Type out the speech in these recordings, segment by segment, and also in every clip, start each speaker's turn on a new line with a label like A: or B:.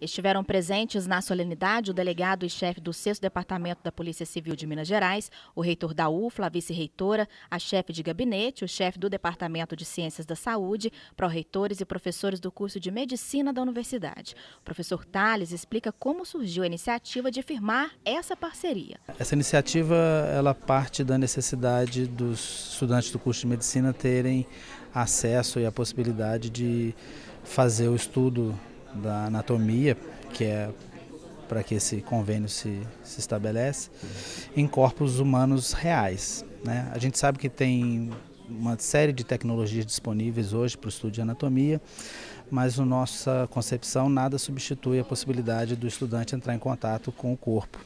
A: Estiveram presentes na solenidade o delegado e chefe do 6 Departamento da Polícia Civil de Minas Gerais, o reitor da UFLA, a vice-reitora, a chefe de gabinete, o chefe do Departamento de Ciências da Saúde, pró-reitores e professores do curso de Medicina da Universidade. O professor Tales explica como surgiu a iniciativa de firmar essa parceria.
B: Essa iniciativa ela parte da necessidade dos estudantes do curso de Medicina terem acesso e a possibilidade de fazer o estudo da anatomia, que é para que esse convênio se, se estabelece, em corpos humanos reais. Né? A gente sabe que tem uma série de tecnologias disponíveis hoje para o estudo de anatomia, mas na nossa concepção nada substitui a possibilidade do estudante entrar em contato com o corpo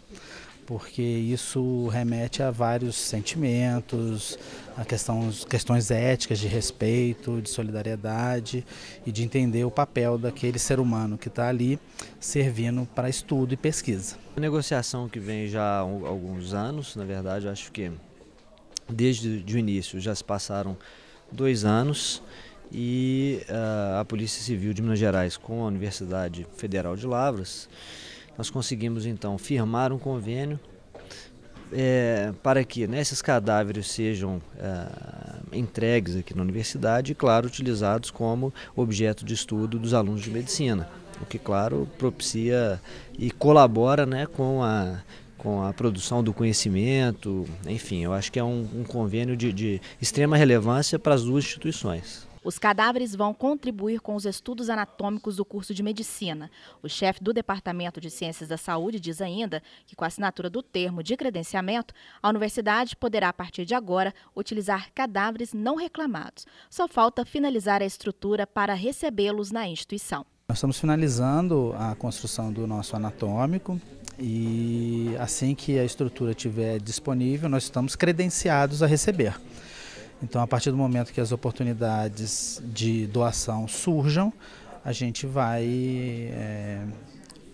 B: porque isso remete a vários sentimentos, a questões, questões éticas de respeito, de solidariedade e de entender o papel daquele ser humano que está ali servindo para estudo e pesquisa.
C: A negociação que vem já há alguns anos, na verdade, acho que desde o início já se passaram dois anos e uh, a Polícia Civil de Minas Gerais com a Universidade Federal de Lavras nós conseguimos então firmar um convênio é, para que né, esses cadáveres sejam é, entregues aqui na universidade e, claro, utilizados como objeto de estudo dos alunos de medicina, o que, claro, propicia e colabora né, com a com a produção do conhecimento, enfim, eu acho que é um, um convênio de, de extrema relevância para as
A: duas instituições. Os cadáveres vão contribuir com os estudos anatômicos do curso de medicina. O chefe do Departamento de Ciências da Saúde diz ainda que, com a assinatura do termo de credenciamento, a universidade poderá, a partir de agora, utilizar cadáveres não reclamados. Só falta finalizar a estrutura para recebê-los na instituição.
B: Nós estamos finalizando a construção do nosso anatômico e assim que a estrutura estiver disponível, nós estamos credenciados a receber. Então, a partir do momento que as oportunidades de doação surjam, a gente vai é,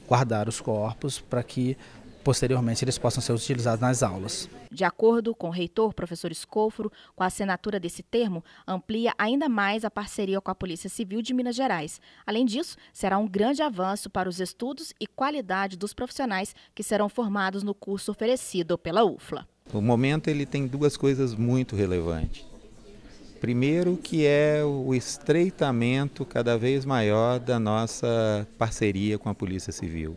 B: guardar os corpos para que posteriormente eles possam ser utilizados nas aulas.
A: De acordo com o reitor, professor Escofro, com a assinatura desse termo, amplia ainda mais a parceria com a Polícia Civil de Minas Gerais. Além disso, será um grande avanço para os estudos e qualidade dos profissionais que serão formados no curso oferecido pela UFLA.
D: O momento ele tem duas coisas muito relevantes. Primeiro que é o estreitamento cada vez maior da nossa parceria com a Polícia Civil.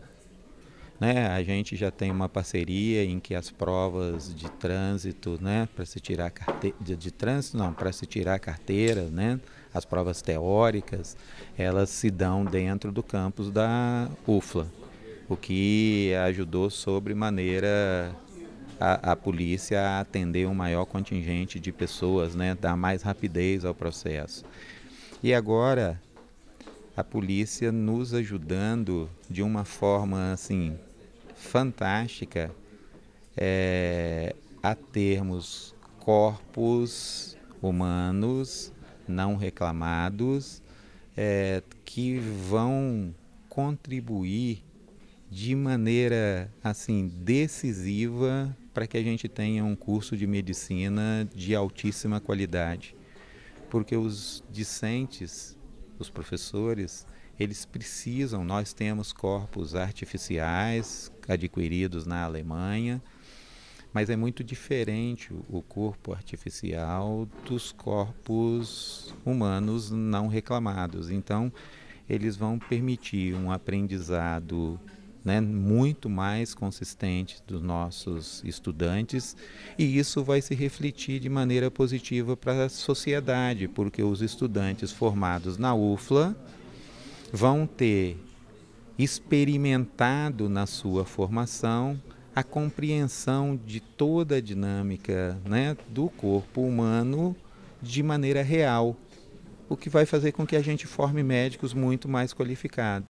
D: Né? A gente já tem uma parceria em que as provas de trânsito, né, para se tirar carteira de, de trânsito, não, para se tirar carteira, né, as provas teóricas, elas se dão dentro do campus da UFLA, o que ajudou sobremaneira a, a, polícia a atender um maior contingente de pessoas, né, dar mais rapidez ao processo. E agora a polícia nos ajudando de uma forma assim fantástica é, a termos corpos humanos não reclamados é, que vão contribuir de maneira assim decisiva para que a gente tenha um curso de medicina de altíssima qualidade. Porque os discentes, os professores, eles precisam, nós temos corpos artificiais adquiridos na Alemanha, mas é muito diferente o corpo artificial dos corpos humanos não reclamados. Então, eles vão permitir um aprendizado né, muito mais consistente dos nossos estudantes, e isso vai se refletir de maneira positiva para a sociedade, porque os estudantes formados na UFLA vão ter experimentado na sua formação a compreensão de toda a dinâmica né, do corpo humano de maneira real, o que vai fazer com que a gente forme médicos muito mais qualificados.